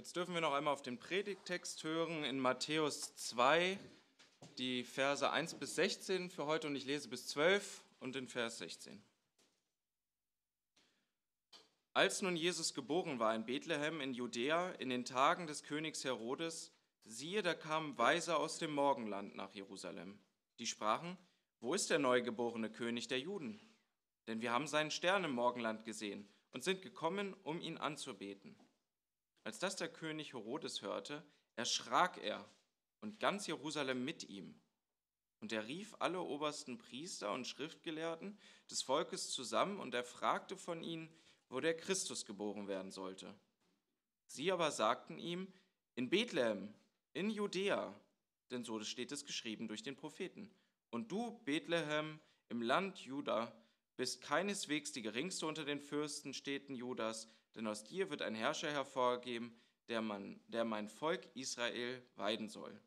Jetzt dürfen wir noch einmal auf den Predigttext hören in Matthäus 2, die Verse 1 bis 16 für heute und ich lese bis 12 und den Vers 16. Als nun Jesus geboren war in Bethlehem in Judäa in den Tagen des Königs Herodes, siehe, da kamen Weise aus dem Morgenland nach Jerusalem. Die sprachen, wo ist der neugeborene König der Juden? Denn wir haben seinen Stern im Morgenland gesehen und sind gekommen, um ihn anzubeten. Als das der König Herodes hörte, erschrak er und ganz Jerusalem mit ihm. Und er rief alle obersten Priester und Schriftgelehrten des Volkes zusammen und er fragte von ihnen, wo der Christus geboren werden sollte. Sie aber sagten ihm, in Bethlehem, in Judäa, denn so steht es geschrieben durch den Propheten. Und du, Bethlehem, im Land Juda, bist keineswegs die geringste unter den Fürstenstädten Judas, denn aus dir wird ein Herrscher hervorgehen, der, man, der mein Volk Israel weiden soll.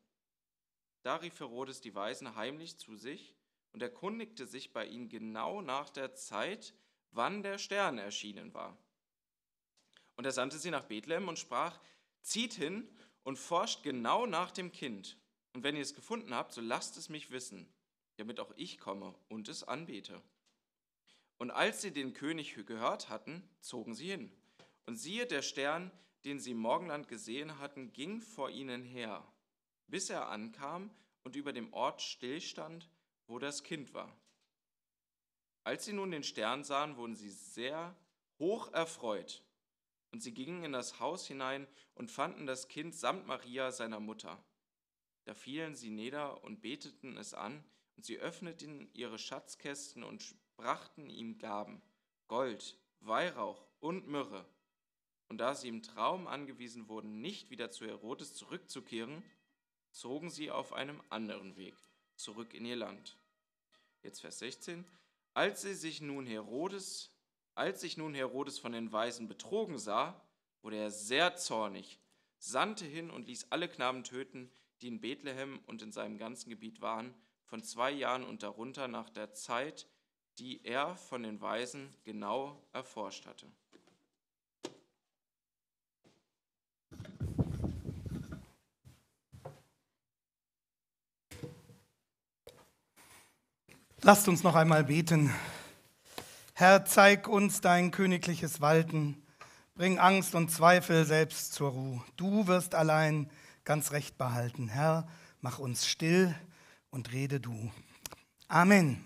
Da rief Herodes die Weisen heimlich zu sich und erkundigte sich bei ihnen genau nach der Zeit, wann der Stern erschienen war. Und er sandte sie nach Bethlehem und sprach, zieht hin und forscht genau nach dem Kind. Und wenn ihr es gefunden habt, so lasst es mich wissen, damit auch ich komme und es anbete. Und als sie den König gehört hatten, zogen sie hin. Und siehe, der Stern, den sie im Morgenland gesehen hatten, ging vor ihnen her, bis er ankam und über dem Ort stillstand, wo das Kind war. Als sie nun den Stern sahen, wurden sie sehr hoch erfreut. Und sie gingen in das Haus hinein und fanden das Kind samt Maria, seiner Mutter. Da fielen sie nieder und beteten es an, und sie öffneten ihre Schatzkästen und brachten ihm Gaben, Gold, Weihrauch und Myrrhe und da sie im Traum angewiesen wurden, nicht wieder zu Herodes zurückzukehren, zogen sie auf einem anderen Weg zurück in ihr Land. Jetzt Vers 16. Als sie sich nun Herodes, als sich nun Herodes von den Weisen betrogen sah, wurde er sehr zornig, sandte hin und ließ alle Knaben töten, die in Bethlehem und in seinem ganzen Gebiet waren, von zwei Jahren und darunter nach der Zeit, die er von den Weisen genau erforscht hatte. Lasst uns noch einmal beten. Herr, zeig uns dein königliches Walten. Bring Angst und Zweifel selbst zur Ruhe. Du wirst allein ganz recht behalten. Herr, mach uns still und rede du. Amen.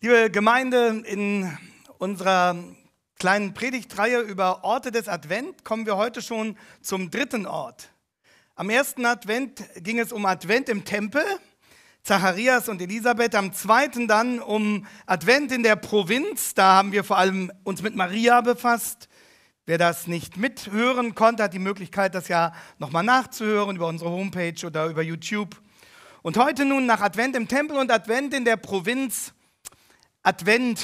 Liebe Gemeinde, in unserer kleinen Predigtreihe über Orte des Advent kommen wir heute schon zum dritten Ort. Am ersten Advent ging es um Advent im Tempel. Zacharias und Elisabeth, am zweiten dann um Advent in der Provinz. Da haben wir vor allem uns mit Maria befasst. Wer das nicht mithören konnte, hat die Möglichkeit, das ja nochmal nachzuhören über unsere Homepage oder über YouTube. Und heute nun nach Advent im Tempel und Advent in der Provinz, Advent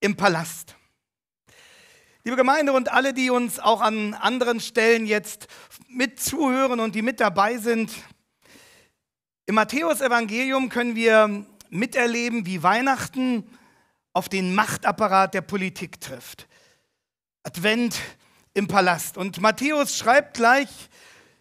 im Palast. Liebe Gemeinde und alle, die uns auch an anderen Stellen jetzt mitzuhören und die mit dabei sind, im Matthäus-Evangelium können wir miterleben, wie Weihnachten auf den Machtapparat der Politik trifft. Advent im Palast. Und Matthäus schreibt gleich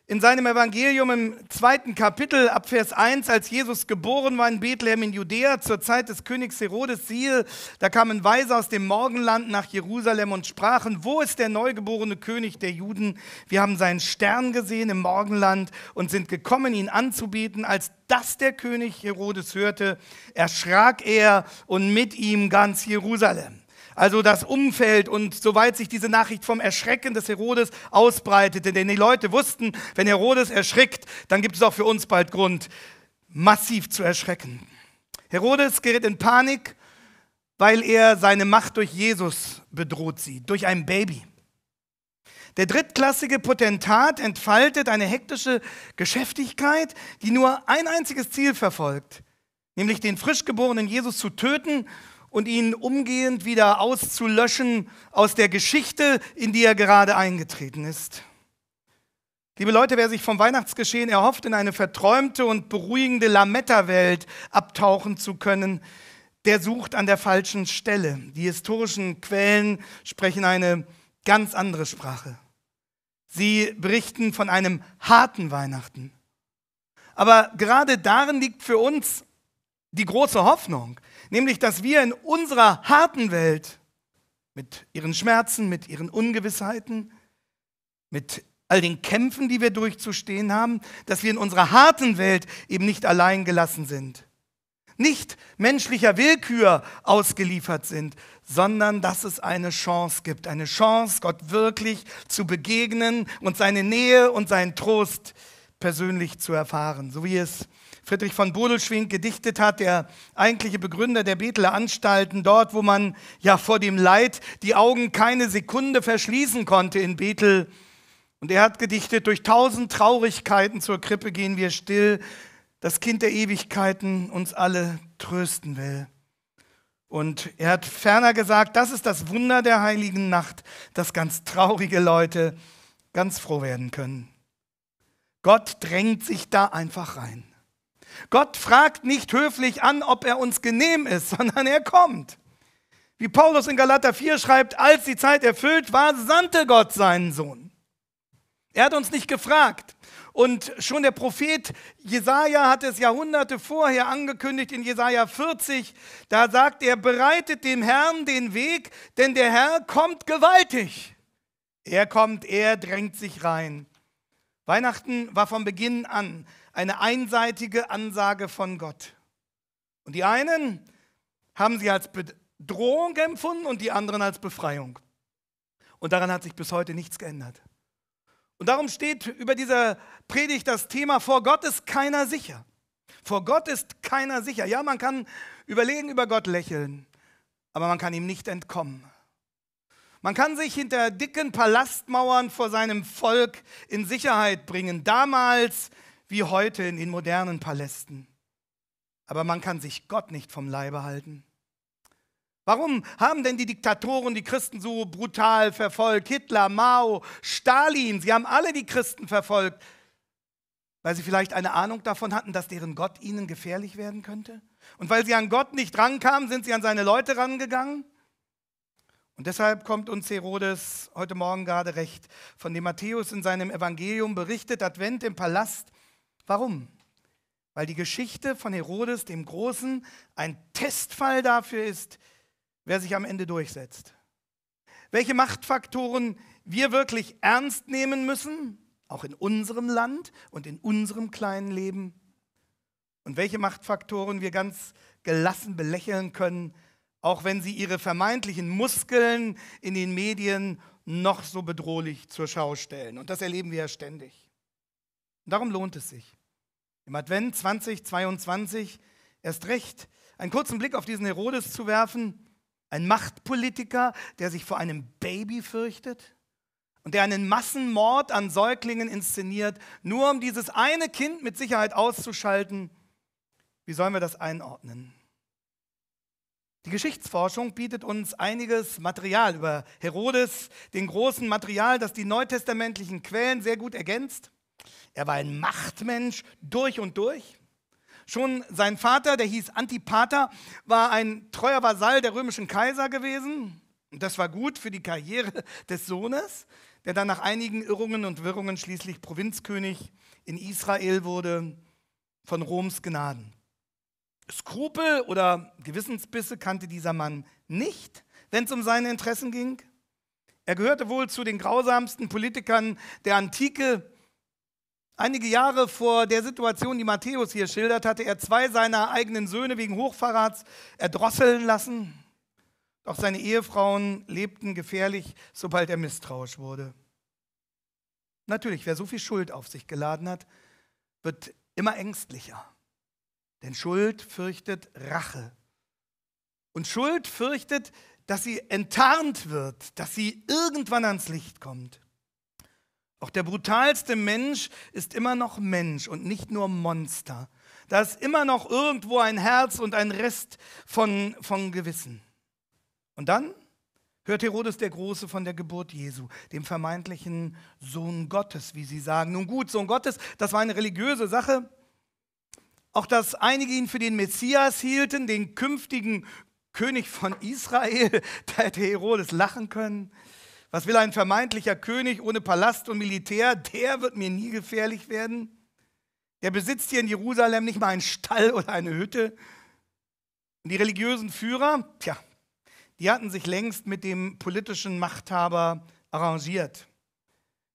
in seinem Evangelium im zweiten Kapitel ab Vers 1, als Jesus geboren war in Bethlehem in Judäa zur Zeit des Königs Herodes, siehe, da kamen Weise aus dem Morgenland nach Jerusalem und sprachen, wo ist der neugeborene König der Juden? Wir haben seinen Stern gesehen im Morgenland und sind gekommen, ihn anzubeten. Als das der König Herodes hörte, erschrak er und mit ihm ganz Jerusalem also das Umfeld und soweit sich diese Nachricht vom Erschrecken des Herodes ausbreitete, denn die Leute wussten, wenn Herodes erschrickt, dann gibt es auch für uns bald Grund, massiv zu erschrecken. Herodes gerät in Panik, weil er seine Macht durch Jesus bedroht sieht, durch ein Baby. Der drittklassige Potentat entfaltet eine hektische Geschäftigkeit, die nur ein einziges Ziel verfolgt, nämlich den frischgeborenen Jesus zu töten und ihn umgehend wieder auszulöschen aus der Geschichte, in die er gerade eingetreten ist. Liebe Leute, wer sich vom Weihnachtsgeschehen erhofft, in eine verträumte und beruhigende Lametta-Welt abtauchen zu können, der sucht an der falschen Stelle. Die historischen Quellen sprechen eine ganz andere Sprache. Sie berichten von einem harten Weihnachten. Aber gerade darin liegt für uns die große Hoffnung, nämlich dass wir in unserer harten Welt mit ihren Schmerzen, mit ihren Ungewissheiten, mit all den Kämpfen, die wir durchzustehen haben, dass wir in unserer harten Welt eben nicht allein gelassen sind, nicht menschlicher Willkür ausgeliefert sind, sondern dass es eine Chance gibt, eine Chance, Gott wirklich zu begegnen und seine Nähe und seinen Trost persönlich zu erfahren, so wie es Friedrich von Bodelschwingt gedichtet hat, der eigentliche Begründer der Beteler Anstalten, dort, wo man ja vor dem Leid die Augen keine Sekunde verschließen konnte in Bethel. Und er hat gedichtet, durch tausend Traurigkeiten zur Krippe gehen wir still, das Kind der Ewigkeiten uns alle trösten will. Und er hat ferner gesagt, das ist das Wunder der heiligen Nacht, dass ganz traurige Leute ganz froh werden können. Gott drängt sich da einfach rein. Gott fragt nicht höflich an, ob er uns genehm ist, sondern er kommt. Wie Paulus in Galater 4 schreibt, als die Zeit erfüllt war, sandte Gott seinen Sohn. Er hat uns nicht gefragt. Und schon der Prophet Jesaja hat es Jahrhunderte vorher angekündigt in Jesaja 40. Da sagt er, bereitet dem Herrn den Weg, denn der Herr kommt gewaltig. Er kommt, er drängt sich rein. Weihnachten war von Beginn an eine einseitige Ansage von Gott. Und die einen haben sie als Bedrohung empfunden und die anderen als Befreiung. Und daran hat sich bis heute nichts geändert. Und darum steht über dieser Predigt das Thema, vor Gott ist keiner sicher. Vor Gott ist keiner sicher. Ja, man kann überlegen, über Gott lächeln, aber man kann ihm nicht entkommen. Man kann sich hinter dicken Palastmauern vor seinem Volk in Sicherheit bringen. Damals wie heute in den modernen Palästen. Aber man kann sich Gott nicht vom Leibe halten. Warum haben denn die Diktatoren die Christen so brutal verfolgt? Hitler, Mao, Stalin, sie haben alle die Christen verfolgt, weil sie vielleicht eine Ahnung davon hatten, dass deren Gott ihnen gefährlich werden könnte? Und weil sie an Gott nicht rankamen, sind sie an seine Leute rangegangen? Und deshalb kommt uns Herodes heute Morgen gerade recht, von dem Matthäus in seinem Evangelium berichtet, Advent im Palast. Warum? Weil die Geschichte von Herodes dem Großen ein Testfall dafür ist, wer sich am Ende durchsetzt. Welche Machtfaktoren wir wirklich ernst nehmen müssen, auch in unserem Land und in unserem kleinen Leben. Und welche Machtfaktoren wir ganz gelassen belächeln können, auch wenn sie ihre vermeintlichen Muskeln in den Medien noch so bedrohlich zur Schau stellen. Und das erleben wir ja ständig. Und darum lohnt es sich, im Advent 2022 erst recht einen kurzen Blick auf diesen Herodes zu werfen, ein Machtpolitiker, der sich vor einem Baby fürchtet und der einen Massenmord an Säuglingen inszeniert, nur um dieses eine Kind mit Sicherheit auszuschalten. Wie sollen wir das einordnen? Die Geschichtsforschung bietet uns einiges Material über Herodes, den großen Material, das die neutestamentlichen Quellen sehr gut ergänzt. Er war ein Machtmensch durch und durch. Schon sein Vater, der hieß Antipater, war ein treuer Vasall der römischen Kaiser gewesen. Und das war gut für die Karriere des Sohnes, der dann nach einigen Irrungen und Wirrungen schließlich Provinzkönig in Israel wurde von Roms Gnaden. Skrupel oder Gewissensbisse kannte dieser Mann nicht, wenn es um seine Interessen ging. Er gehörte wohl zu den grausamsten Politikern der Antike, Einige Jahre vor der Situation, die Matthäus hier schildert, hatte er zwei seiner eigenen Söhne wegen Hochverrats erdrosseln lassen. Doch seine Ehefrauen lebten gefährlich, sobald er misstrauisch wurde. Natürlich, wer so viel Schuld auf sich geladen hat, wird immer ängstlicher. Denn Schuld fürchtet Rache. Und Schuld fürchtet, dass sie enttarnt wird, dass sie irgendwann ans Licht kommt. Auch der brutalste Mensch ist immer noch Mensch und nicht nur Monster. Da ist immer noch irgendwo ein Herz und ein Rest von, von Gewissen. Und dann hört Herodes der Große von der Geburt Jesu, dem vermeintlichen Sohn Gottes, wie sie sagen. Nun gut, Sohn Gottes, das war eine religiöse Sache. Auch dass einige ihn für den Messias hielten, den künftigen König von Israel, da hätte Herodes lachen können. Was will ein vermeintlicher König ohne Palast und Militär? Der wird mir nie gefährlich werden. Der besitzt hier in Jerusalem nicht mal einen Stall oder eine Hütte. Und die religiösen Führer, tja, die hatten sich längst mit dem politischen Machthaber arrangiert.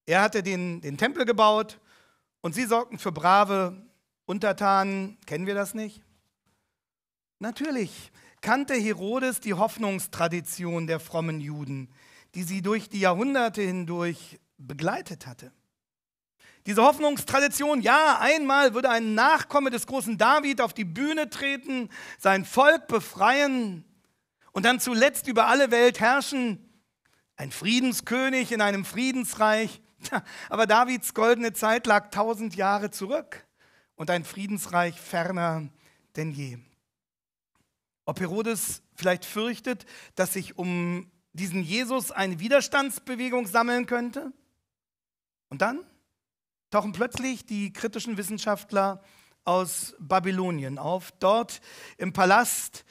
Er hatte den, den Tempel gebaut und sie sorgten für brave Untertanen. Kennen wir das nicht? Natürlich kannte Herodes die Hoffnungstradition der frommen Juden die sie durch die Jahrhunderte hindurch begleitet hatte. Diese Hoffnungstradition, ja, einmal würde ein Nachkomme des großen David auf die Bühne treten, sein Volk befreien und dann zuletzt über alle Welt herrschen. Ein Friedenskönig in einem Friedensreich. Aber Davids goldene Zeit lag tausend Jahre zurück und ein Friedensreich ferner denn je. Ob Herodes vielleicht fürchtet, dass sich um diesen Jesus eine Widerstandsbewegung sammeln könnte. Und dann tauchen plötzlich die kritischen Wissenschaftler aus Babylonien auf, dort im Palast,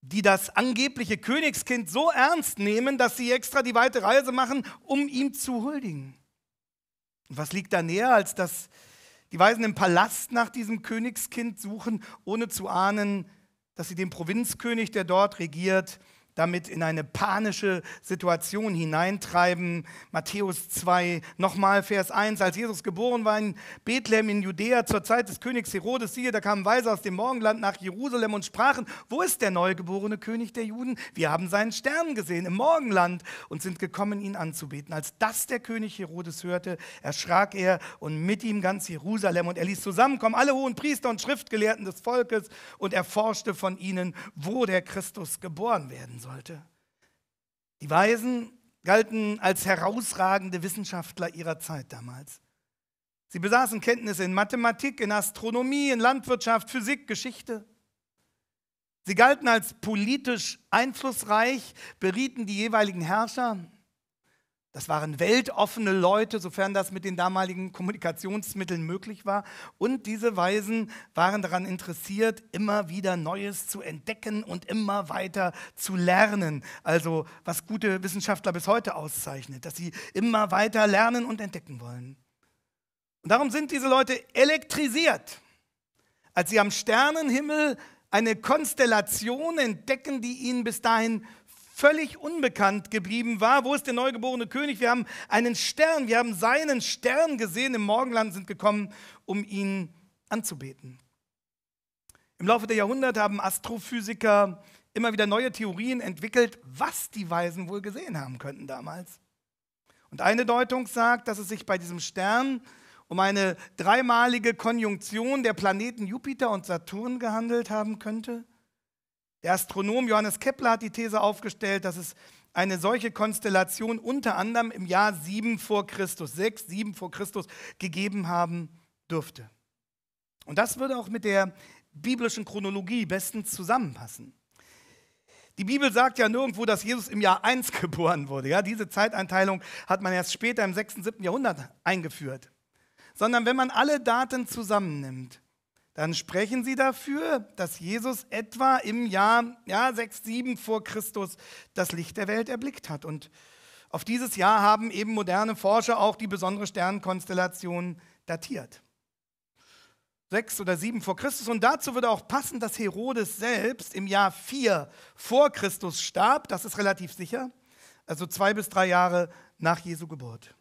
die das angebliche Königskind so ernst nehmen, dass sie extra die weite Reise machen, um ihm zu huldigen. Und was liegt da näher, als dass die Weisen im Palast nach diesem Königskind suchen, ohne zu ahnen, dass sie den Provinzkönig, der dort regiert, damit in eine panische Situation hineintreiben. Matthäus 2, nochmal Vers 1, als Jesus geboren war in Bethlehem in Judäa zur Zeit des Königs Herodes, siehe, da kamen Weise aus dem Morgenland nach Jerusalem und sprachen, wo ist der neugeborene König der Juden? Wir haben seinen Stern gesehen im Morgenland und sind gekommen, ihn anzubeten. Als das der König Herodes hörte, erschrak er und mit ihm ganz Jerusalem und er ließ zusammenkommen alle hohen Priester und Schriftgelehrten des Volkes und erforschte von ihnen, wo der Christus geboren werden sollte. Die Weisen galten als herausragende Wissenschaftler ihrer Zeit damals. Sie besaßen Kenntnisse in Mathematik, in Astronomie, in Landwirtschaft, Physik, Geschichte. Sie galten als politisch einflussreich, berieten die jeweiligen Herrscher, das waren weltoffene Leute, sofern das mit den damaligen Kommunikationsmitteln möglich war. Und diese Weisen waren daran interessiert, immer wieder Neues zu entdecken und immer weiter zu lernen. Also was gute Wissenschaftler bis heute auszeichnet, dass sie immer weiter lernen und entdecken wollen. Und darum sind diese Leute elektrisiert, als sie am Sternenhimmel eine Konstellation entdecken, die ihnen bis dahin völlig unbekannt geblieben war. Wo ist der neugeborene König? Wir haben einen Stern, wir haben seinen Stern gesehen im Morgenland, sind gekommen, um ihn anzubeten. Im Laufe der Jahrhunderte haben Astrophysiker immer wieder neue Theorien entwickelt, was die Weisen wohl gesehen haben könnten damals. Und eine Deutung sagt, dass es sich bei diesem Stern um eine dreimalige Konjunktion der Planeten Jupiter und Saturn gehandelt haben könnte. Der Astronom Johannes Kepler hat die These aufgestellt, dass es eine solche Konstellation unter anderem im Jahr 7 vor Christus, 6, 7 vor Christus gegeben haben dürfte. Und das würde auch mit der biblischen Chronologie bestens zusammenpassen. Die Bibel sagt ja nirgendwo, dass Jesus im Jahr 1 geboren wurde. Ja, diese Zeiteinteilung hat man erst später im 6. und 7. Jahrhundert eingeführt. Sondern wenn man alle Daten zusammennimmt, dann sprechen sie dafür, dass Jesus etwa im Jahr ja, 6, 7 vor Christus das Licht der Welt erblickt hat. Und auf dieses Jahr haben eben moderne Forscher auch die besondere Sternenkonstellation datiert. 6 oder 7 vor Christus. Und dazu würde auch passen, dass Herodes selbst im Jahr 4 vor Christus starb. Das ist relativ sicher. Also zwei bis drei Jahre nach Jesu Geburt.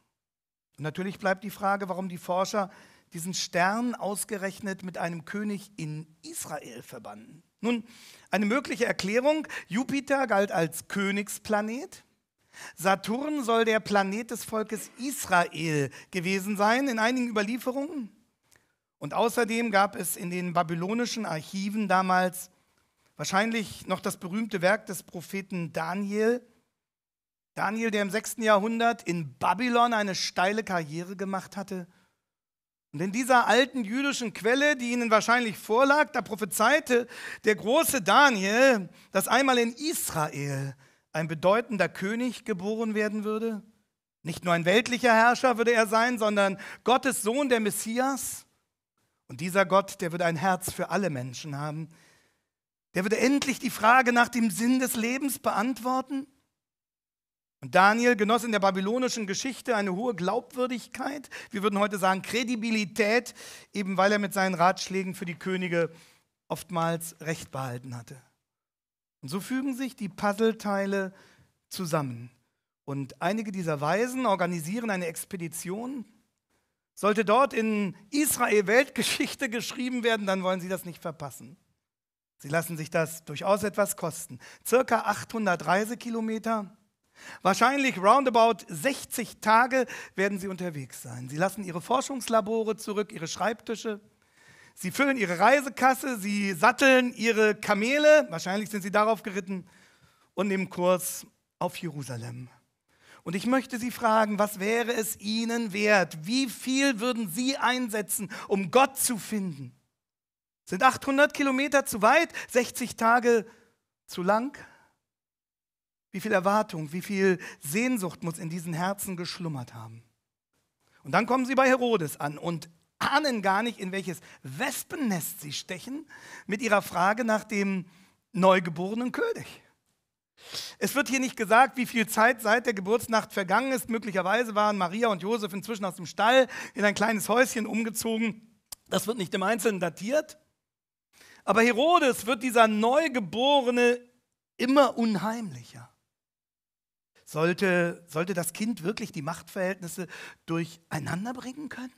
Und natürlich bleibt die Frage, warum die Forscher diesen Stern ausgerechnet mit einem König in Israel verbanden. Nun, eine mögliche Erklärung, Jupiter galt als Königsplanet. Saturn soll der Planet des Volkes Israel gewesen sein, in einigen Überlieferungen. Und außerdem gab es in den babylonischen Archiven damals wahrscheinlich noch das berühmte Werk des Propheten Daniel. Daniel, der im 6. Jahrhundert in Babylon eine steile Karriere gemacht hatte und in dieser alten jüdischen Quelle, die ihnen wahrscheinlich vorlag, da prophezeite der große Daniel, dass einmal in Israel ein bedeutender König geboren werden würde. Nicht nur ein weltlicher Herrscher würde er sein, sondern Gottes Sohn, der Messias. Und dieser Gott, der würde ein Herz für alle Menschen haben. Der würde endlich die Frage nach dem Sinn des Lebens beantworten. Und Daniel genoss in der babylonischen Geschichte eine hohe Glaubwürdigkeit, wir würden heute sagen Kredibilität, eben weil er mit seinen Ratschlägen für die Könige oftmals Recht behalten hatte. Und so fügen sich die Puzzleteile zusammen. Und einige dieser Weisen organisieren eine Expedition. Sollte dort in Israel Weltgeschichte geschrieben werden, dann wollen sie das nicht verpassen. Sie lassen sich das durchaus etwas kosten. Circa 800 Reisekilometer, Wahrscheinlich roundabout 60 Tage werden sie unterwegs sein. Sie lassen ihre Forschungslabore zurück, ihre Schreibtische. Sie füllen ihre Reisekasse, sie satteln ihre Kamele, wahrscheinlich sind sie darauf geritten, und nehmen Kurs auf Jerusalem. Und ich möchte Sie fragen, was wäre es Ihnen wert? Wie viel würden Sie einsetzen, um Gott zu finden? Sind 800 Kilometer zu weit, 60 Tage zu lang? Wie viel Erwartung, wie viel Sehnsucht muss in diesen Herzen geschlummert haben? Und dann kommen sie bei Herodes an und ahnen gar nicht, in welches Wespennest sie stechen mit ihrer Frage nach dem neugeborenen König. Es wird hier nicht gesagt, wie viel Zeit seit der Geburtsnacht vergangen ist. Möglicherweise waren Maria und Josef inzwischen aus dem Stall in ein kleines Häuschen umgezogen. Das wird nicht im Einzelnen datiert. Aber Herodes wird dieser Neugeborene immer unheimlicher. Sollte, sollte das Kind wirklich die Machtverhältnisse durcheinander bringen können?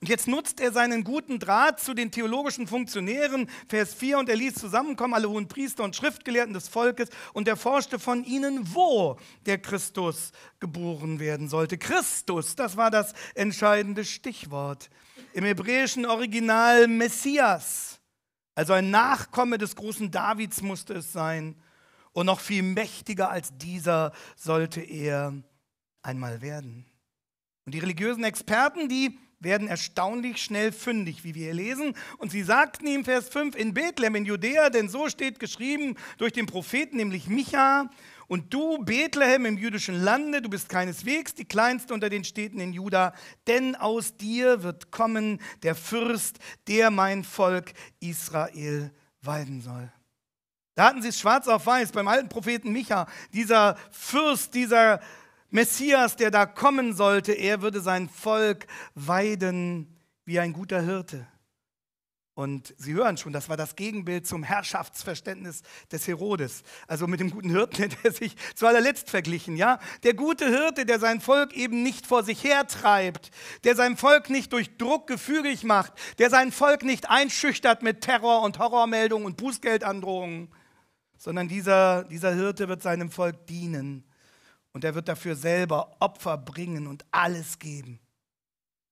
Und jetzt nutzt er seinen guten Draht zu den theologischen Funktionären, Vers 4, und er ließ zusammenkommen alle hohen Priester und Schriftgelehrten des Volkes und erforschte von ihnen, wo der Christus geboren werden sollte. Christus, das war das entscheidende Stichwort. Im hebräischen Original Messias, also ein Nachkomme des großen Davids musste es sein. Und noch viel mächtiger als dieser sollte er einmal werden. Und die religiösen Experten, die werden erstaunlich schnell fündig, wie wir hier lesen. Und sie sagten ihm, Vers 5, in Bethlehem, in Judäa, denn so steht geschrieben durch den Propheten, nämlich Micha, und du, Bethlehem im jüdischen Lande, du bist keineswegs die kleinste unter den Städten in Juda, denn aus dir wird kommen der Fürst, der mein Volk Israel weiden soll. Da hatten sie es schwarz auf weiß beim alten Propheten Micha. Dieser Fürst, dieser Messias, der da kommen sollte, er würde sein Volk weiden wie ein guter Hirte. Und Sie hören schon, das war das Gegenbild zum Herrschaftsverständnis des Herodes. Also mit dem guten Hirten hätte er sich zu allerletzt verglichen, ja? Der gute Hirte, der sein Volk eben nicht vor sich hertreibt, der sein Volk nicht durch Druck gefügig macht, der sein Volk nicht einschüchtert mit Terror und Horrormeldungen und Bußgeldandrohungen, sondern dieser, dieser Hirte wird seinem Volk dienen und er wird dafür selber Opfer bringen und alles geben.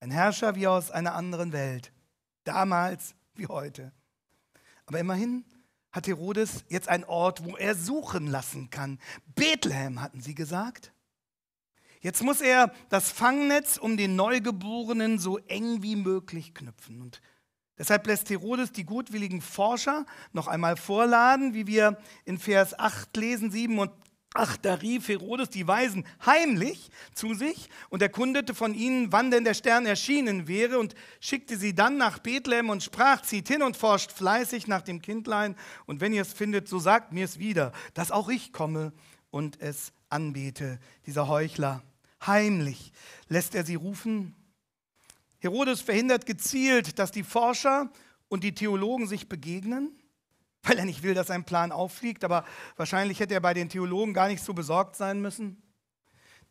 Ein Herrscher wie aus einer anderen Welt, damals wie heute. Aber immerhin hat Herodes jetzt einen Ort, wo er suchen lassen kann. Bethlehem hatten sie gesagt. Jetzt muss er das Fangnetz um den Neugeborenen so eng wie möglich knüpfen. Und Deshalb lässt Herodes die gutwilligen Forscher noch einmal vorladen, wie wir in Vers 8 lesen, 7 und 8. Da rief Herodes die Weisen heimlich zu sich und erkundete von ihnen, wann denn der Stern erschienen wäre und schickte sie dann nach Bethlehem und sprach, zieht hin und forscht fleißig nach dem Kindlein und wenn ihr es findet, so sagt mir es wieder, dass auch ich komme und es anbete, dieser Heuchler. Heimlich lässt er sie rufen Herodes verhindert gezielt, dass die Forscher und die Theologen sich begegnen, weil er nicht will, dass sein Plan auffliegt, aber wahrscheinlich hätte er bei den Theologen gar nicht so besorgt sein müssen.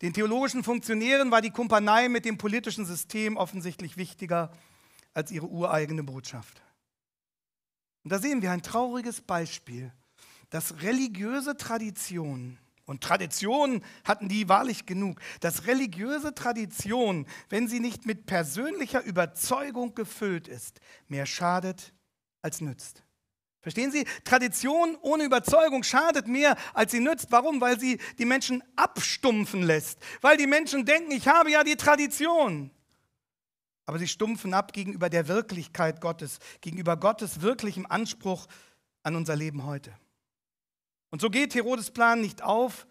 Den theologischen Funktionären war die Kumpanei mit dem politischen System offensichtlich wichtiger als ihre ureigene Botschaft. Und da sehen wir ein trauriges Beispiel, dass religiöse Traditionen und Traditionen hatten die wahrlich genug, dass religiöse Tradition, wenn sie nicht mit persönlicher Überzeugung gefüllt ist, mehr schadet als nützt. Verstehen Sie? Tradition ohne Überzeugung schadet mehr, als sie nützt. Warum? Weil sie die Menschen abstumpfen lässt. Weil die Menschen denken, ich habe ja die Tradition. Aber sie stumpfen ab gegenüber der Wirklichkeit Gottes, gegenüber Gottes wirklichem Anspruch an unser Leben heute. Und so geht Herodes Plan nicht auf.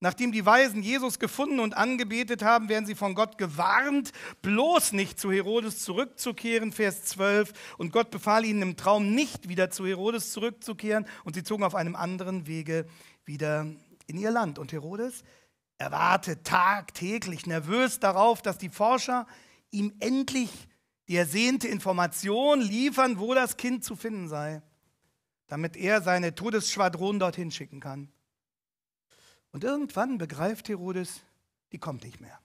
Nachdem die Weisen Jesus gefunden und angebetet haben, werden sie von Gott gewarnt, bloß nicht zu Herodes zurückzukehren, Vers 12. Und Gott befahl ihnen im Traum nicht wieder zu Herodes zurückzukehren und sie zogen auf einem anderen Wege wieder in ihr Land. Und Herodes erwartet tagtäglich nervös darauf, dass die Forscher ihm endlich die ersehnte Information liefern, wo das Kind zu finden sei damit er seine Todesschwadron dorthin schicken kann. Und irgendwann begreift Herodes, die kommt nicht mehr.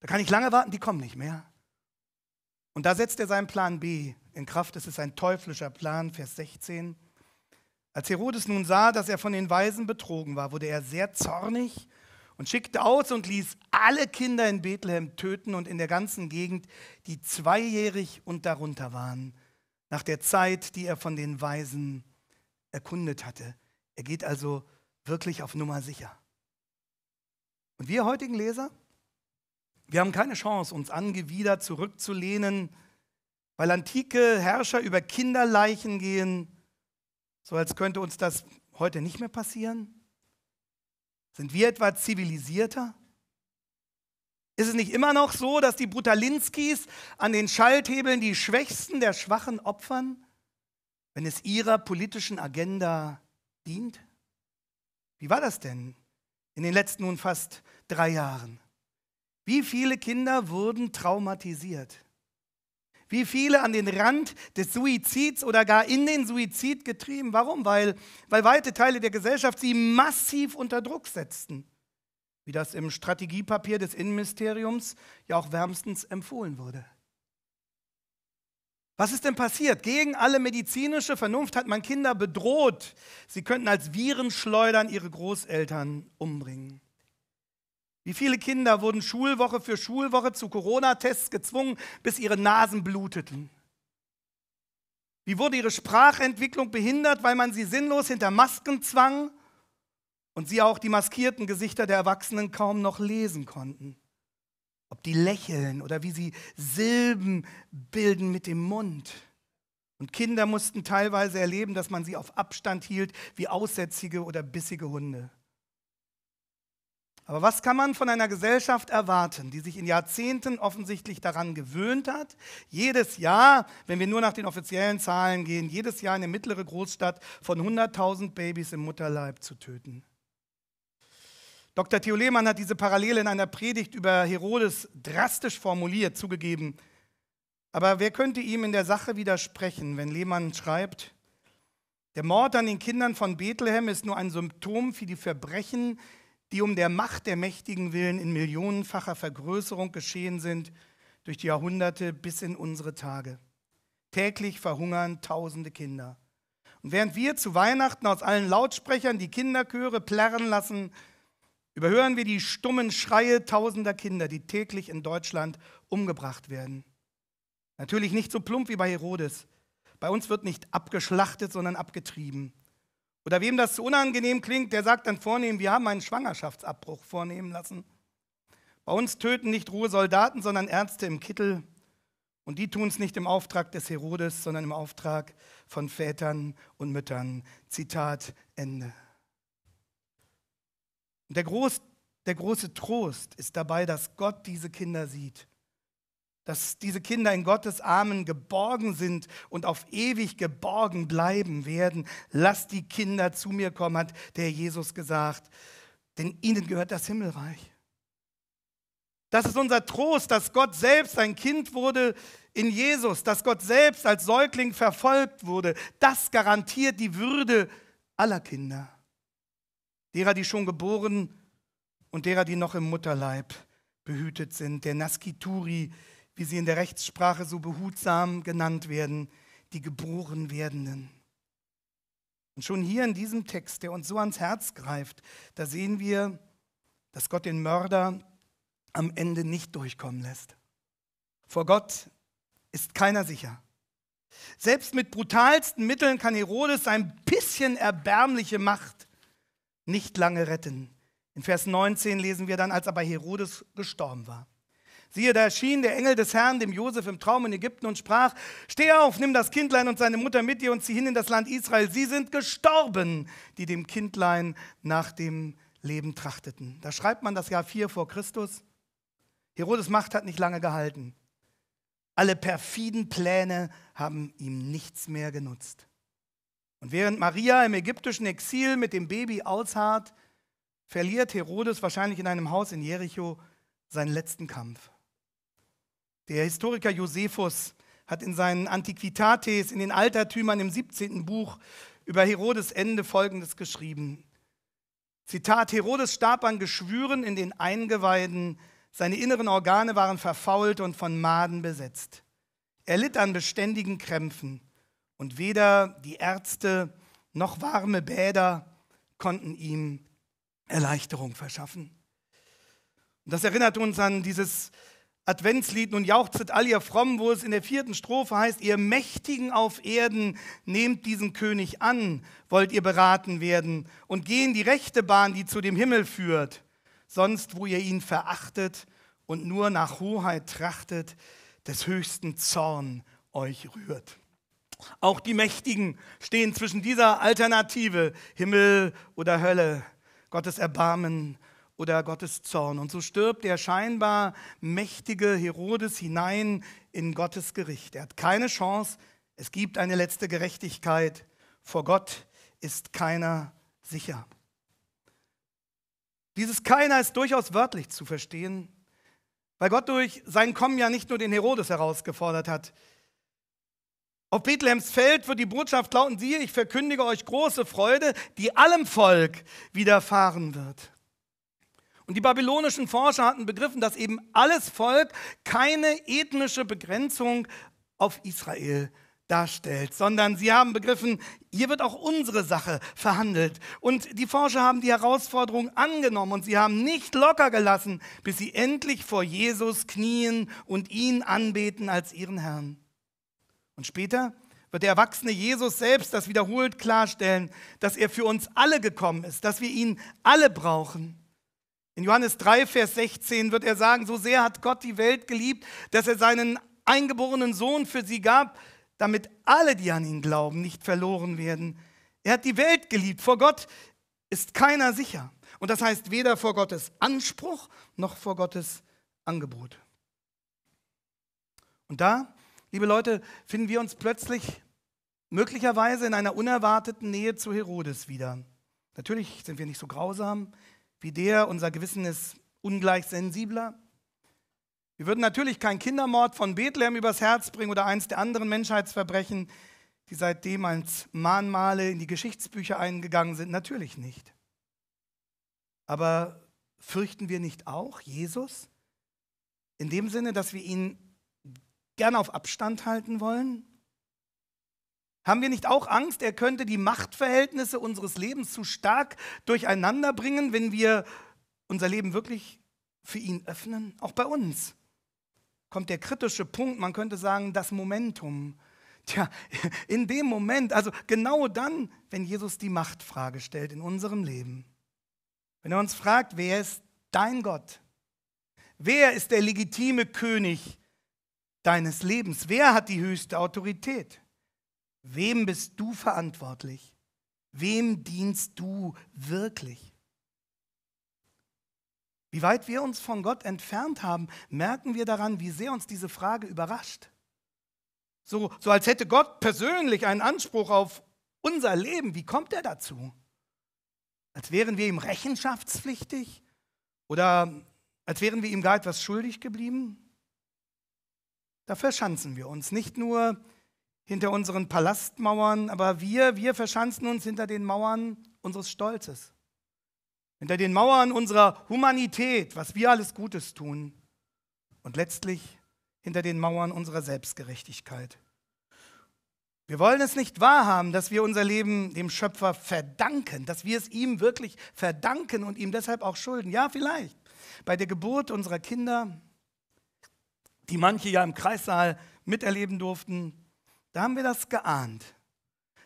Da kann ich lange warten, die kommt nicht mehr. Und da setzt er seinen Plan B in Kraft. Es ist ein teuflischer Plan, Vers 16. Als Herodes nun sah, dass er von den Weisen betrogen war, wurde er sehr zornig und schickte aus und ließ alle Kinder in Bethlehem töten und in der ganzen Gegend, die zweijährig und darunter waren, nach der Zeit, die er von den Weisen erkundet hatte. Er geht also wirklich auf Nummer sicher. Und wir heutigen Leser, wir haben keine Chance, uns angewidert zurückzulehnen, weil antike Herrscher über Kinderleichen gehen, so als könnte uns das heute nicht mehr passieren. Sind wir etwa zivilisierter? Ist es nicht immer noch so, dass die Brutalinskis an den Schalthebeln die Schwächsten der Schwachen opfern, wenn es ihrer politischen Agenda dient? Wie war das denn in den letzten nun fast drei Jahren? Wie viele Kinder wurden traumatisiert? Wie viele an den Rand des Suizids oder gar in den Suizid getrieben? Warum? Weil, weil weite Teile der Gesellschaft sie massiv unter Druck setzten wie das im Strategiepapier des Innenministeriums ja auch wärmstens empfohlen wurde. Was ist denn passiert? Gegen alle medizinische Vernunft hat man Kinder bedroht. Sie könnten als Virenschleudern ihre Großeltern umbringen. Wie viele Kinder wurden Schulwoche für Schulwoche zu Corona-Tests gezwungen, bis ihre Nasen bluteten? Wie wurde ihre Sprachentwicklung behindert, weil man sie sinnlos hinter Masken zwang? und sie auch die maskierten Gesichter der Erwachsenen kaum noch lesen konnten. Ob die lächeln oder wie sie Silben bilden mit dem Mund. Und Kinder mussten teilweise erleben, dass man sie auf Abstand hielt wie aussätzige oder bissige Hunde. Aber was kann man von einer Gesellschaft erwarten, die sich in Jahrzehnten offensichtlich daran gewöhnt hat, jedes Jahr, wenn wir nur nach den offiziellen Zahlen gehen, jedes Jahr eine mittlere Großstadt von 100.000 Babys im Mutterleib zu töten? Dr. Theo Lehmann hat diese Parallele in einer Predigt über Herodes drastisch formuliert, zugegeben. Aber wer könnte ihm in der Sache widersprechen, wenn Lehmann schreibt, der Mord an den Kindern von Bethlehem ist nur ein Symptom für die Verbrechen, die um der Macht der Mächtigen willen in millionenfacher Vergrößerung geschehen sind durch die Jahrhunderte bis in unsere Tage. Täglich verhungern tausende Kinder. Und während wir zu Weihnachten aus allen Lautsprechern die Kinderchöre plärren lassen, überhören wir die stummen Schreie tausender Kinder, die täglich in Deutschland umgebracht werden. Natürlich nicht so plump wie bei Herodes. Bei uns wird nicht abgeschlachtet, sondern abgetrieben. Oder wem das zu unangenehm klingt, der sagt dann vornehm, wir haben einen Schwangerschaftsabbruch vornehmen lassen. Bei uns töten nicht rohe Soldaten, sondern Ärzte im Kittel. Und die tun es nicht im Auftrag des Herodes, sondern im Auftrag von Vätern und Müttern. Zitat Ende. Und der, groß, der große Trost ist dabei, dass Gott diese Kinder sieht. Dass diese Kinder in Gottes Armen geborgen sind und auf ewig geborgen bleiben werden. Lass die Kinder zu mir kommen, hat der Jesus gesagt. Denn ihnen gehört das Himmelreich. Das ist unser Trost, dass Gott selbst ein Kind wurde in Jesus, dass Gott selbst als Säugling verfolgt wurde. Das garantiert die Würde aller Kinder derer, die schon geboren und derer, die noch im Mutterleib behütet sind, der Naskituri, wie sie in der Rechtssprache so behutsam genannt werden, die geboren werdenden. Und schon hier in diesem Text, der uns so ans Herz greift, da sehen wir, dass Gott den Mörder am Ende nicht durchkommen lässt. Vor Gott ist keiner sicher. Selbst mit brutalsten Mitteln kann Herodes ein bisschen erbärmliche Macht nicht lange retten. In Vers 19 lesen wir dann, als aber Herodes gestorben war. Siehe, da erschien der Engel des Herrn dem Josef im Traum in Ägypten und sprach: Steh auf, nimm das Kindlein und seine Mutter mit dir und zieh hin in das Land Israel. Sie sind gestorben, die dem Kindlein nach dem Leben trachteten. Da schreibt man das Jahr 4 vor Christus. Herodes Macht hat nicht lange gehalten. Alle perfiden Pläne haben ihm nichts mehr genutzt. Und während Maria im ägyptischen Exil mit dem Baby ausharrt, verliert Herodes wahrscheinlich in einem Haus in Jericho seinen letzten Kampf. Der Historiker Josephus hat in seinen Antiquitates, in den Altertümern im 17. Buch über Herodes Ende Folgendes geschrieben. Zitat, Herodes starb an Geschwüren in den Eingeweiden, seine inneren Organe waren verfault und von Maden besetzt. Er litt an beständigen Krämpfen. Und weder die Ärzte noch warme Bäder konnten ihm Erleichterung verschaffen. Und das erinnert uns an dieses Adventslied, nun jauchzet all ihr Frommen, wo es in der vierten Strophe heißt, ihr Mächtigen auf Erden, nehmt diesen König an, wollt ihr beraten werden und gehen die rechte Bahn, die zu dem Himmel führt. Sonst, wo ihr ihn verachtet und nur nach Hoheit trachtet, des höchsten Zorn euch rührt. Auch die Mächtigen stehen zwischen dieser Alternative, Himmel oder Hölle, Gottes Erbarmen oder Gottes Zorn. Und so stirbt der scheinbar mächtige Herodes hinein in Gottes Gericht. Er hat keine Chance. Es gibt eine letzte Gerechtigkeit. Vor Gott ist keiner sicher. Dieses keiner ist durchaus wörtlich zu verstehen, weil Gott durch sein Kommen ja nicht nur den Herodes herausgefordert hat, auf Bethlehems Feld wird die Botschaft lauten, siehe, ich verkündige euch große Freude, die allem Volk widerfahren wird. Und die babylonischen Forscher hatten begriffen, dass eben alles Volk keine ethnische Begrenzung auf Israel darstellt, sondern sie haben begriffen, hier wird auch unsere Sache verhandelt. Und die Forscher haben die Herausforderung angenommen und sie haben nicht locker gelassen, bis sie endlich vor Jesus knien und ihn anbeten als ihren Herrn. Und später wird der erwachsene Jesus selbst das wiederholt klarstellen, dass er für uns alle gekommen ist, dass wir ihn alle brauchen. In Johannes 3, Vers 16 wird er sagen, so sehr hat Gott die Welt geliebt, dass er seinen eingeborenen Sohn für sie gab, damit alle, die an ihn glauben, nicht verloren werden. Er hat die Welt geliebt. Vor Gott ist keiner sicher. Und das heißt weder vor Gottes Anspruch noch vor Gottes Angebot. Und da Liebe Leute, finden wir uns plötzlich möglicherweise in einer unerwarteten Nähe zu Herodes wieder. Natürlich sind wir nicht so grausam wie der, unser Gewissen ist ungleich sensibler. Wir würden natürlich keinen Kindermord von Bethlehem übers Herz bringen oder eins der anderen Menschheitsverbrechen, die seitdem als Mahnmale in die Geschichtsbücher eingegangen sind. Natürlich nicht. Aber fürchten wir nicht auch Jesus? In dem Sinne, dass wir ihn gerne auf Abstand halten wollen? Haben wir nicht auch Angst, er könnte die Machtverhältnisse unseres Lebens zu stark durcheinander bringen, wenn wir unser Leben wirklich für ihn öffnen? Auch bei uns kommt der kritische Punkt, man könnte sagen, das Momentum. Tja, in dem Moment, also genau dann, wenn Jesus die Machtfrage stellt in unserem Leben. Wenn er uns fragt, wer ist dein Gott? Wer ist der legitime König deines Lebens? Wer hat die höchste Autorität? Wem bist du verantwortlich? Wem dienst du wirklich? Wie weit wir uns von Gott entfernt haben, merken wir daran, wie sehr uns diese Frage überrascht. So, so als hätte Gott persönlich einen Anspruch auf unser Leben. Wie kommt er dazu? Als wären wir ihm rechenschaftspflichtig? Oder als wären wir ihm gar etwas schuldig geblieben? Da verschanzen wir uns. Nicht nur hinter unseren Palastmauern, aber wir, wir verschanzen uns hinter den Mauern unseres Stolzes. Hinter den Mauern unserer Humanität, was wir alles Gutes tun. Und letztlich hinter den Mauern unserer Selbstgerechtigkeit. Wir wollen es nicht wahrhaben, dass wir unser Leben dem Schöpfer verdanken, dass wir es ihm wirklich verdanken und ihm deshalb auch schulden. Ja, vielleicht. Bei der Geburt unserer Kinder, die manche ja im Kreissaal miterleben durften, da haben wir das geahnt.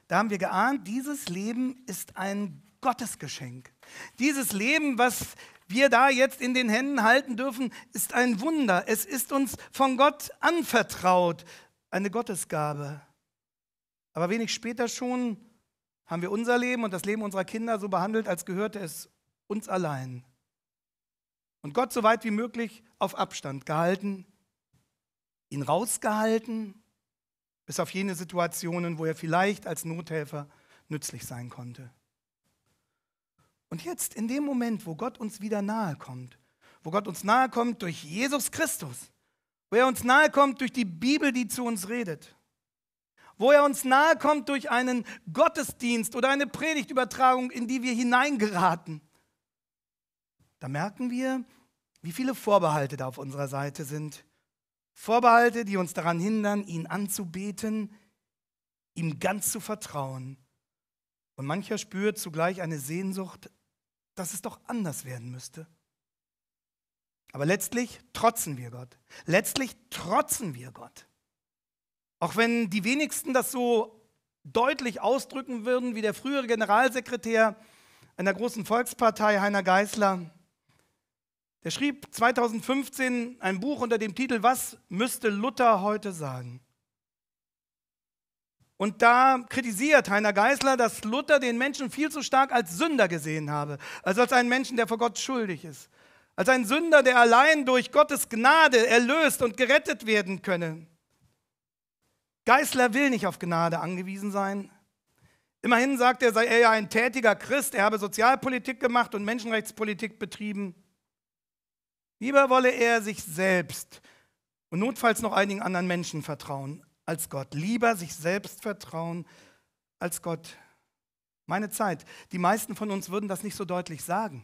Da haben wir geahnt, dieses Leben ist ein Gottesgeschenk. Dieses Leben, was wir da jetzt in den Händen halten dürfen, ist ein Wunder. Es ist uns von Gott anvertraut, eine Gottesgabe. Aber wenig später schon haben wir unser Leben und das Leben unserer Kinder so behandelt, als gehörte es uns allein. Und Gott so weit wie möglich auf Abstand gehalten, ihn rausgehalten, bis auf jene Situationen, wo er vielleicht als Nothelfer nützlich sein konnte. Und jetzt, in dem Moment, wo Gott uns wieder nahe kommt, wo Gott uns nahe kommt durch Jesus Christus, wo er uns nahe kommt durch die Bibel, die zu uns redet, wo er uns nahe kommt durch einen Gottesdienst oder eine Predigtübertragung, in die wir hineingeraten, da merken wir, wie viele Vorbehalte da auf unserer Seite sind, Vorbehalte, die uns daran hindern, ihn anzubeten, ihm ganz zu vertrauen. Und mancher spürt zugleich eine Sehnsucht, dass es doch anders werden müsste. Aber letztlich trotzen wir Gott. Letztlich trotzen wir Gott. Auch wenn die wenigsten das so deutlich ausdrücken würden wie der frühere Generalsekretär einer großen Volkspartei, Heiner Geißler, der schrieb 2015 ein Buch unter dem Titel Was müsste Luther heute sagen? Und da kritisiert Heiner Geißler, dass Luther den Menschen viel zu stark als Sünder gesehen habe, also als einen Menschen, der vor Gott schuldig ist, als einen Sünder, der allein durch Gottes Gnade erlöst und gerettet werden könne. Geißler will nicht auf Gnade angewiesen sein. Immerhin sagt er, sei er ja ein tätiger Christ, er habe Sozialpolitik gemacht und Menschenrechtspolitik betrieben. Lieber wolle er sich selbst und notfalls noch einigen anderen Menschen vertrauen als Gott. Lieber sich selbst vertrauen als Gott. Meine Zeit. Die meisten von uns würden das nicht so deutlich sagen.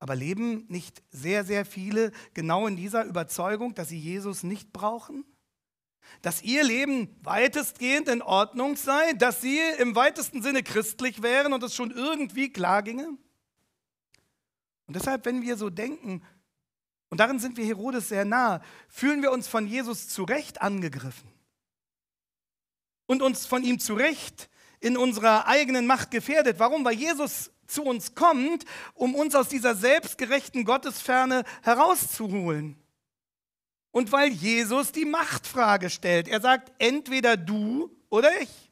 Aber leben nicht sehr, sehr viele genau in dieser Überzeugung, dass sie Jesus nicht brauchen? Dass ihr Leben weitestgehend in Ordnung sei? Dass sie im weitesten Sinne christlich wären und es schon irgendwie klar ginge? Und deshalb, wenn wir so denken, und darin sind wir Herodes sehr nah, fühlen wir uns von Jesus zu Recht angegriffen und uns von ihm zu Recht in unserer eigenen Macht gefährdet. Warum? Weil Jesus zu uns kommt, um uns aus dieser selbstgerechten Gottesferne herauszuholen. Und weil Jesus die Machtfrage stellt. Er sagt, entweder du oder ich.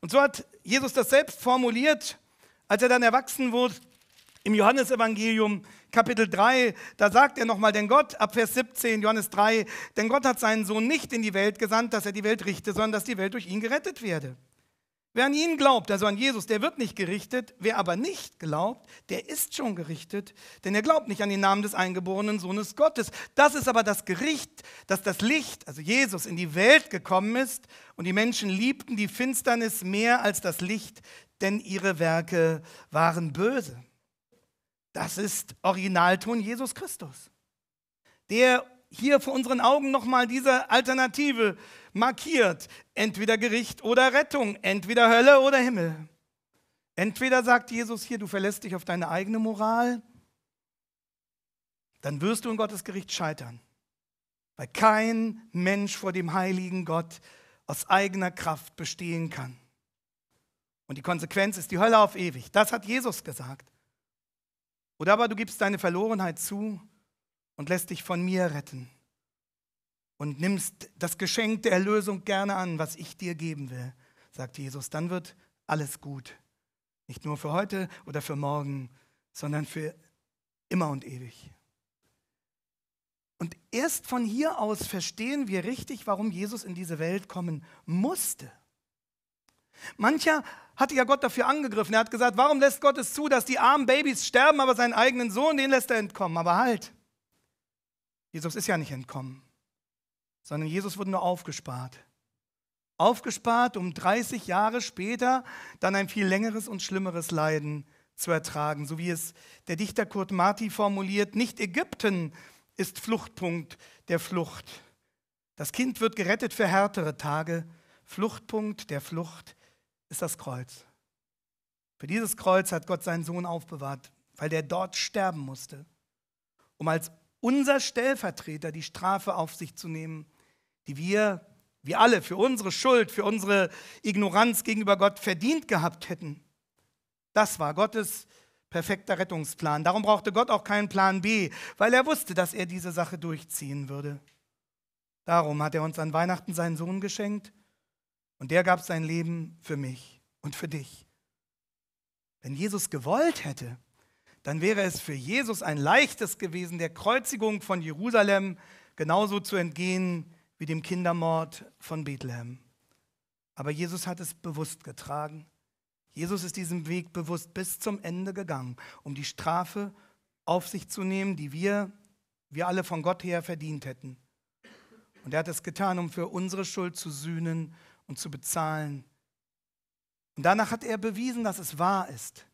Und so hat Jesus das selbst formuliert, als er dann erwachsen wurde, im Johannesevangelium Kapitel 3, da sagt er nochmal, denn Gott, ab Vers 17, Johannes 3, denn Gott hat seinen Sohn nicht in die Welt gesandt, dass er die Welt richte, sondern dass die Welt durch ihn gerettet werde. Wer an ihn glaubt, also an Jesus, der wird nicht gerichtet. Wer aber nicht glaubt, der ist schon gerichtet, denn er glaubt nicht an den Namen des eingeborenen Sohnes Gottes. Das ist aber das Gericht, dass das Licht, also Jesus, in die Welt gekommen ist und die Menschen liebten die Finsternis mehr als das Licht, denn ihre Werke waren böse. Das ist Originalton Jesus Christus, der hier vor unseren Augen nochmal diese Alternative markiert. Entweder Gericht oder Rettung, entweder Hölle oder Himmel. Entweder sagt Jesus hier, du verlässt dich auf deine eigene Moral, dann wirst du in Gottes Gericht scheitern, weil kein Mensch vor dem heiligen Gott aus eigener Kraft bestehen kann. Und die Konsequenz ist die Hölle auf ewig. Das hat Jesus gesagt. Oder aber du gibst deine Verlorenheit zu und lässt dich von mir retten und nimmst das Geschenk der Erlösung gerne an, was ich dir geben will, sagt Jesus. Dann wird alles gut. Nicht nur für heute oder für morgen, sondern für immer und ewig. Und erst von hier aus verstehen wir richtig, warum Jesus in diese Welt kommen musste. Mancher hatte ja Gott dafür angegriffen. Er hat gesagt, warum lässt Gott es zu, dass die armen Babys sterben, aber seinen eigenen Sohn, den lässt er entkommen. Aber halt, Jesus ist ja nicht entkommen, sondern Jesus wurde nur aufgespart. Aufgespart, um 30 Jahre später dann ein viel längeres und schlimmeres Leiden zu ertragen. So wie es der Dichter Kurt Marti formuliert, nicht Ägypten ist Fluchtpunkt der Flucht. Das Kind wird gerettet für härtere Tage, Fluchtpunkt der Flucht Ist ist das Kreuz. Für dieses Kreuz hat Gott seinen Sohn aufbewahrt, weil der dort sterben musste, um als unser Stellvertreter die Strafe auf sich zu nehmen, die wir, wir alle, für unsere Schuld, für unsere Ignoranz gegenüber Gott verdient gehabt hätten. Das war Gottes perfekter Rettungsplan. Darum brauchte Gott auch keinen Plan B, weil er wusste, dass er diese Sache durchziehen würde. Darum hat er uns an Weihnachten seinen Sohn geschenkt, und der gab sein Leben für mich und für dich. Wenn Jesus gewollt hätte, dann wäre es für Jesus ein leichtes gewesen, der Kreuzigung von Jerusalem genauso zu entgehen wie dem Kindermord von Bethlehem. Aber Jesus hat es bewusst getragen. Jesus ist diesem Weg bewusst bis zum Ende gegangen, um die Strafe auf sich zu nehmen, die wir, wir alle von Gott her verdient hätten. Und er hat es getan, um für unsere Schuld zu sühnen und zu bezahlen. Und danach hat er bewiesen, dass es wahr ist,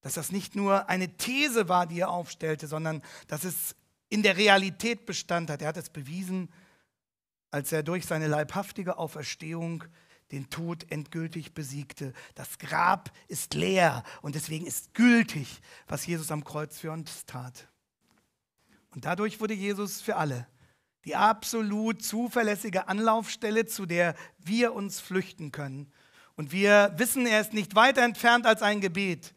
dass das nicht nur eine These war, die er aufstellte, sondern dass es in der Realität Bestand hat. Er hat es bewiesen, als er durch seine leibhaftige Auferstehung den Tod endgültig besiegte. Das Grab ist leer und deswegen ist gültig, was Jesus am Kreuz für uns tat. Und dadurch wurde Jesus für alle die absolut zuverlässige Anlaufstelle, zu der wir uns flüchten können. Und wir wissen, er ist nicht weiter entfernt als ein Gebet.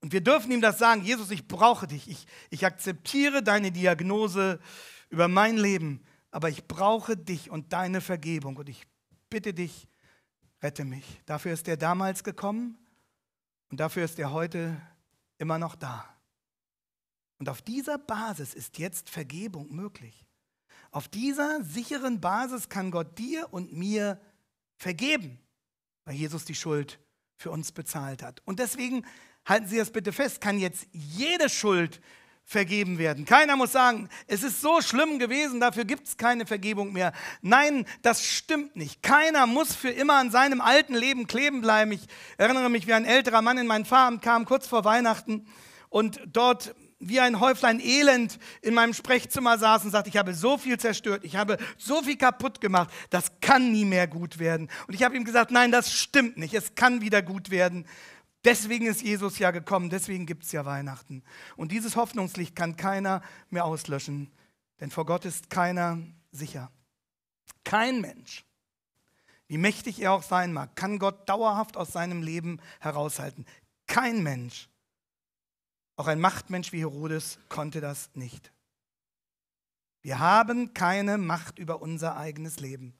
Und wir dürfen ihm das sagen, Jesus, ich brauche dich, ich, ich akzeptiere deine Diagnose über mein Leben, aber ich brauche dich und deine Vergebung und ich bitte dich, rette mich. Dafür ist er damals gekommen und dafür ist er heute immer noch da. Und auf dieser Basis ist jetzt Vergebung möglich. Auf dieser sicheren Basis kann Gott dir und mir vergeben, weil Jesus die Schuld für uns bezahlt hat. Und deswegen halten Sie das bitte fest, kann jetzt jede Schuld vergeben werden. Keiner muss sagen, es ist so schlimm gewesen, dafür gibt es keine Vergebung mehr. Nein, das stimmt nicht. Keiner muss für immer an seinem alten Leben kleben bleiben. Ich erinnere mich, wie ein älterer Mann in mein Farm kam, kurz vor Weihnachten. Und dort wie ein Häuflein Elend in meinem Sprechzimmer saß und sagte, ich habe so viel zerstört, ich habe so viel kaputt gemacht, das kann nie mehr gut werden. Und ich habe ihm gesagt, nein, das stimmt nicht, es kann wieder gut werden. Deswegen ist Jesus ja gekommen, deswegen gibt es ja Weihnachten. Und dieses Hoffnungslicht kann keiner mehr auslöschen, denn vor Gott ist keiner sicher. Kein Mensch, wie mächtig er auch sein mag, kann Gott dauerhaft aus seinem Leben heraushalten. Kein Mensch auch ein Machtmensch wie Herodes konnte das nicht. Wir haben keine Macht über unser eigenes Leben.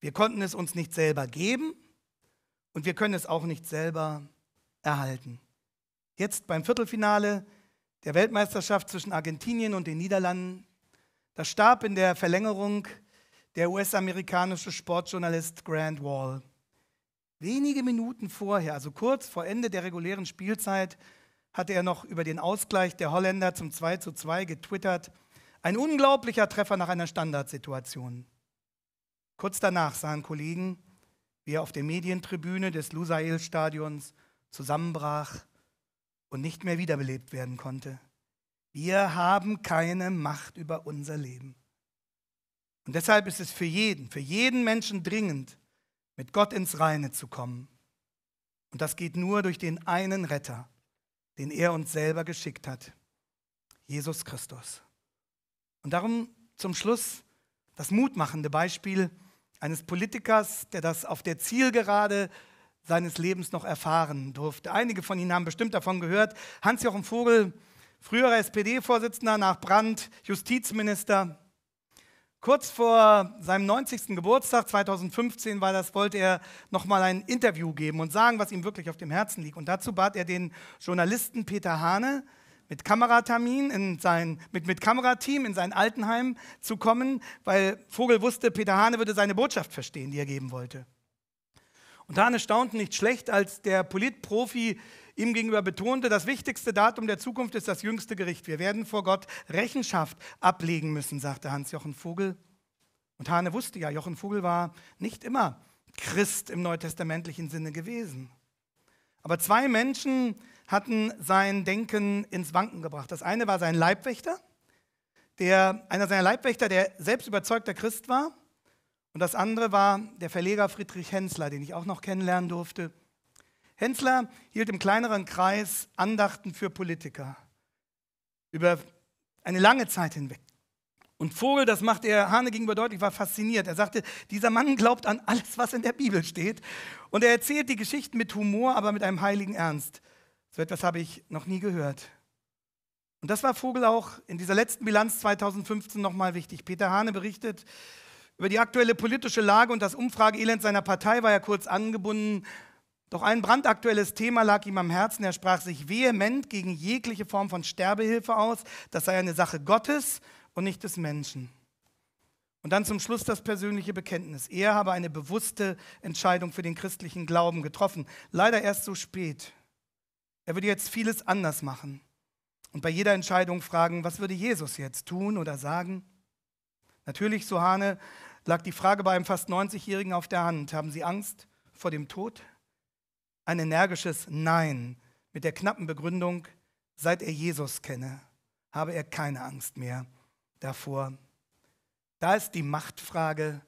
Wir konnten es uns nicht selber geben und wir können es auch nicht selber erhalten. Jetzt beim Viertelfinale der Weltmeisterschaft zwischen Argentinien und den Niederlanden, da starb in der Verlängerung der US-amerikanische Sportjournalist Grant Wall. Wenige Minuten vorher, also kurz vor Ende der regulären Spielzeit, hatte er noch über den Ausgleich der Holländer zum 2:2 getwittert. Ein unglaublicher Treffer nach einer Standardsituation. Kurz danach sahen Kollegen, wie er auf der Medientribüne des Lusail-Stadions zusammenbrach und nicht mehr wiederbelebt werden konnte. Wir haben keine Macht über unser Leben. Und deshalb ist es für jeden, für jeden Menschen dringend, mit Gott ins Reine zu kommen. Und das geht nur durch den einen Retter, den er uns selber geschickt hat. Jesus Christus. Und darum zum Schluss das mutmachende Beispiel eines Politikers, der das auf der Zielgerade seines Lebens noch erfahren durfte. Einige von Ihnen haben bestimmt davon gehört. Hans-Jochen Vogel, früherer SPD-Vorsitzender nach Brand, Justizminister, Kurz vor seinem 90. Geburtstag 2015 war das, wollte er nochmal ein Interview geben und sagen, was ihm wirklich auf dem Herzen liegt. Und dazu bat er den Journalisten Peter Hane, mit Kameratermin, in sein, mit, mit Kamerateam in sein Altenheim zu kommen, weil Vogel wusste, Peter Hane würde seine Botschaft verstehen, die er geben wollte. Und Hane staunte nicht schlecht, als der Politprofi ihm gegenüber betonte, das wichtigste Datum der Zukunft ist das jüngste Gericht. Wir werden vor Gott Rechenschaft ablegen müssen, sagte Hans-Jochen Vogel. Und Hane wusste ja, Jochen Vogel war nicht immer Christ im neutestamentlichen Sinne gewesen. Aber zwei Menschen hatten sein Denken ins Wanken gebracht. Das eine war sein Leibwächter, der, einer seiner Leibwächter, der selbst überzeugter Christ war. Und das andere war der Verleger Friedrich Hensler, den ich auch noch kennenlernen durfte, Hensler hielt im kleineren Kreis Andachten für Politiker über eine lange Zeit hinweg. Und Vogel, das macht er Hane gegenüber deutlich, war fasziniert. Er sagte, dieser Mann glaubt an alles, was in der Bibel steht. Und er erzählt die Geschichten mit Humor, aber mit einem heiligen Ernst. So etwas habe ich noch nie gehört. Und das war Vogel auch in dieser letzten Bilanz 2015 nochmal wichtig. Peter Hane berichtet über die aktuelle politische Lage und das Umfrageelend seiner Partei war ja kurz angebunden. Doch ein brandaktuelles Thema lag ihm am Herzen. Er sprach sich vehement gegen jegliche Form von Sterbehilfe aus. Das sei eine Sache Gottes und nicht des Menschen. Und dann zum Schluss das persönliche Bekenntnis. Er habe eine bewusste Entscheidung für den christlichen Glauben getroffen. Leider erst so spät. Er würde jetzt vieles anders machen. Und bei jeder Entscheidung fragen, was würde Jesus jetzt tun oder sagen? Natürlich, so Hane, lag die Frage bei einem fast 90-Jährigen auf der Hand. Haben Sie Angst vor dem Tod? ein energisches Nein mit der knappen Begründung, seit er Jesus kenne, habe er keine Angst mehr davor. Da ist die Machtfrage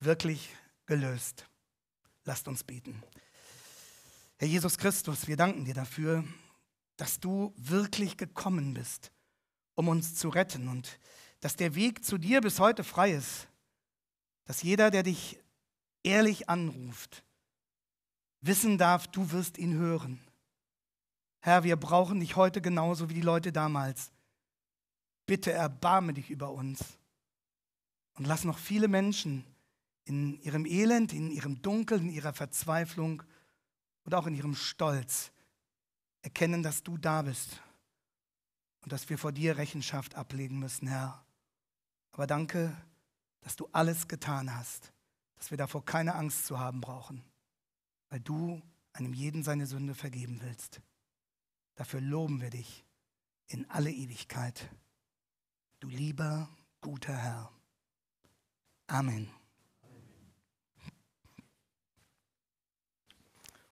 wirklich gelöst. Lasst uns beten. Herr Jesus Christus, wir danken dir dafür, dass du wirklich gekommen bist, um uns zu retten und dass der Weg zu dir bis heute frei ist, dass jeder, der dich ehrlich anruft, wissen darf, du wirst ihn hören. Herr, wir brauchen dich heute genauso wie die Leute damals. Bitte erbarme dich über uns und lass noch viele Menschen in ihrem Elend, in ihrem Dunkel, in ihrer Verzweiflung und auch in ihrem Stolz erkennen, dass du da bist und dass wir vor dir Rechenschaft ablegen müssen, Herr. Aber danke, dass du alles getan hast, dass wir davor keine Angst zu haben brauchen weil du einem jeden seine Sünde vergeben willst. Dafür loben wir dich in alle Ewigkeit. Du lieber, guter Herr. Amen.